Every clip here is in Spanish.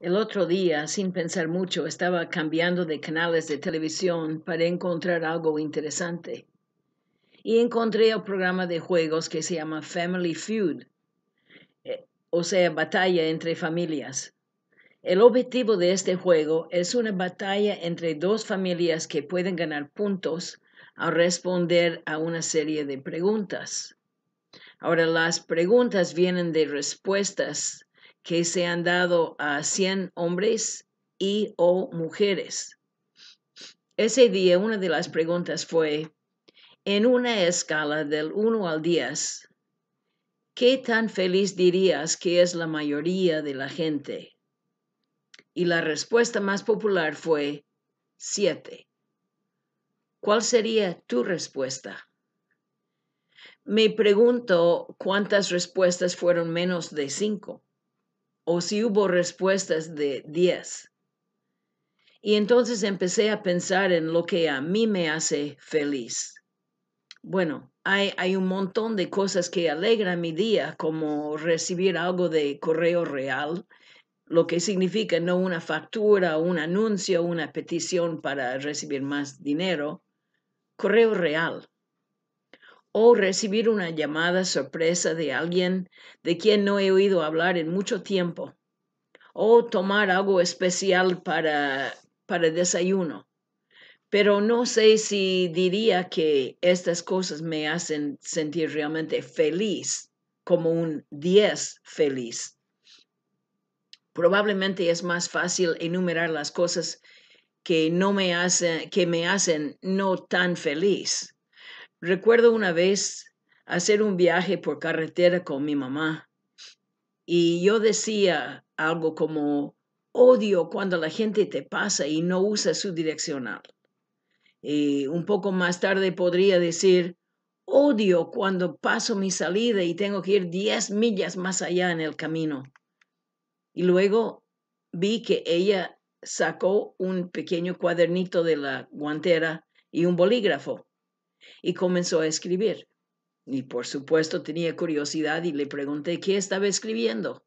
El otro día, sin pensar mucho, estaba cambiando de canales de televisión para encontrar algo interesante. Y encontré un programa de juegos que se llama Family Feud, eh, o sea, batalla entre familias. El objetivo de este juego es una batalla entre dos familias que pueden ganar puntos al responder a una serie de preguntas. Ahora, las preguntas vienen de respuestas que se han dado a 100 hombres y o mujeres. Ese día una de las preguntas fue, en una escala del 1 al 10, ¿qué tan feliz dirías que es la mayoría de la gente? Y la respuesta más popular fue 7. ¿Cuál sería tu respuesta? Me pregunto cuántas respuestas fueron menos de 5 o si hubo respuestas de 10. Y entonces empecé a pensar en lo que a mí me hace feliz. Bueno, hay, hay, un montón de cosas que alegran mi día, como recibir algo de correo real, lo que significa no una factura, un anuncio, una petición para recibir más dinero. Correo real, o recibir una llamada sorpresa de alguien de quien no he oído hablar en mucho tiempo, o tomar algo especial para, para desayuno. Pero no sé si diría que estas cosas me hacen sentir realmente feliz, como un 10 feliz. Probablemente es más fácil enumerar las cosas que, no me, hacen, que me hacen no tan feliz Recuerdo una vez hacer un viaje por carretera con mi mamá y yo decía algo como, odio cuando la gente te pasa y no usa su direccional. Y un poco más tarde podría decir, odio cuando paso mi salida y tengo que ir 10 millas más allá en el camino. Y luego vi que ella sacó un pequeño cuadernito de la guantera y un bolígrafo y comenzó a escribir. Y por supuesto tenía curiosidad y le pregunté qué estaba escribiendo.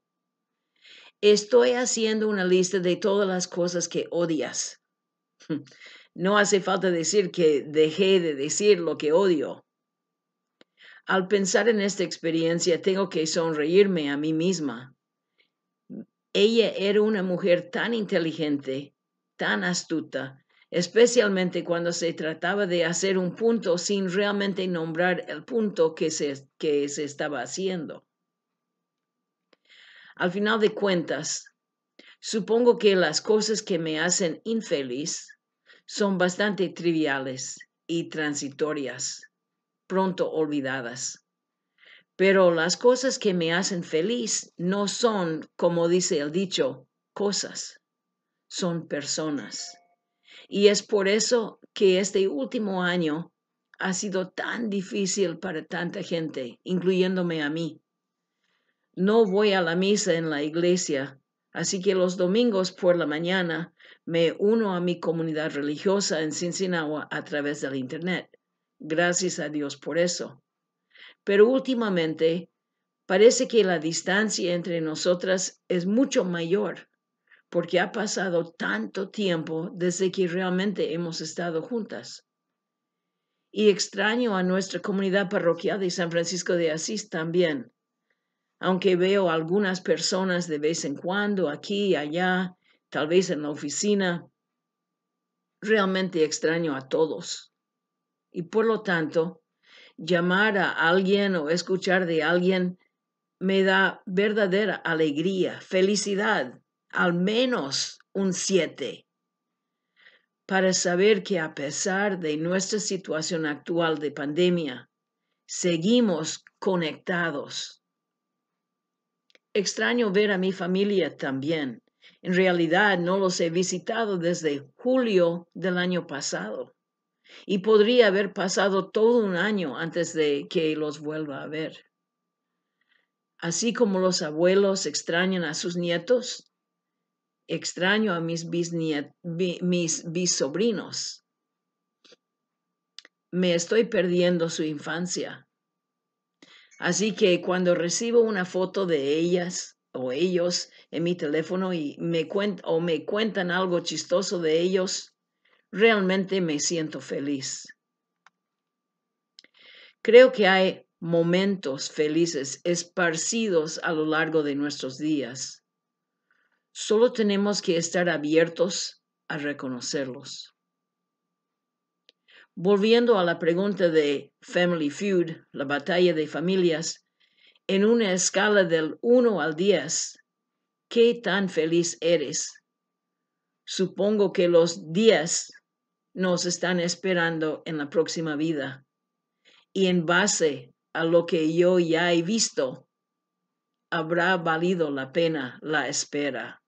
Estoy haciendo una lista de todas las cosas que odias. No hace falta decir que dejé de decir lo que odio. Al pensar en esta experiencia, tengo que sonreírme a mí misma. Ella era una mujer tan inteligente, tan astuta, especialmente cuando se trataba de hacer un punto sin realmente nombrar el punto que se, que se estaba haciendo. Al final de cuentas, supongo que las cosas que me hacen infeliz son bastante triviales y transitorias, pronto olvidadas. Pero las cosas que me hacen feliz no son, como dice el dicho, cosas, son personas. Y es por eso que este último año ha sido tan difícil para tanta gente, incluyéndome a mí. No voy a la misa en la iglesia, así que los domingos por la mañana me uno a mi comunidad religiosa en Cincinnati a través del Internet. Gracias a Dios por eso. Pero últimamente parece que la distancia entre nosotras es mucho mayor porque ha pasado tanto tiempo desde que realmente hemos estado juntas. Y extraño a nuestra comunidad parroquial de San Francisco de Asís también, aunque veo algunas personas de vez en cuando aquí y allá, tal vez en la oficina. Realmente extraño a todos. Y por lo tanto, llamar a alguien o escuchar de alguien me da verdadera alegría, felicidad, al menos un 7 para saber que a pesar de nuestra situación actual de pandemia, seguimos conectados. Extraño ver a mi familia también. En realidad no los he visitado desde julio del año pasado y podría haber pasado todo un año antes de que los vuelva a ver. Así como los abuelos extrañan a sus nietos, extraño a mis, bisniet, mis bisobrinos. Me estoy perdiendo su infancia. Así que cuando recibo una foto de ellas o ellos en mi teléfono y o me cuentan algo chistoso de ellos, realmente me siento feliz. Creo que hay momentos felices esparcidos a lo largo de nuestros días Solo tenemos que estar abiertos a reconocerlos. Volviendo a la pregunta de Family Feud, la batalla de familias, en una escala del 1 al 10, ¿qué tan feliz eres? Supongo que los días nos están esperando en la próxima vida. Y en base a lo que yo ya he visto, habrá valido la pena la espera.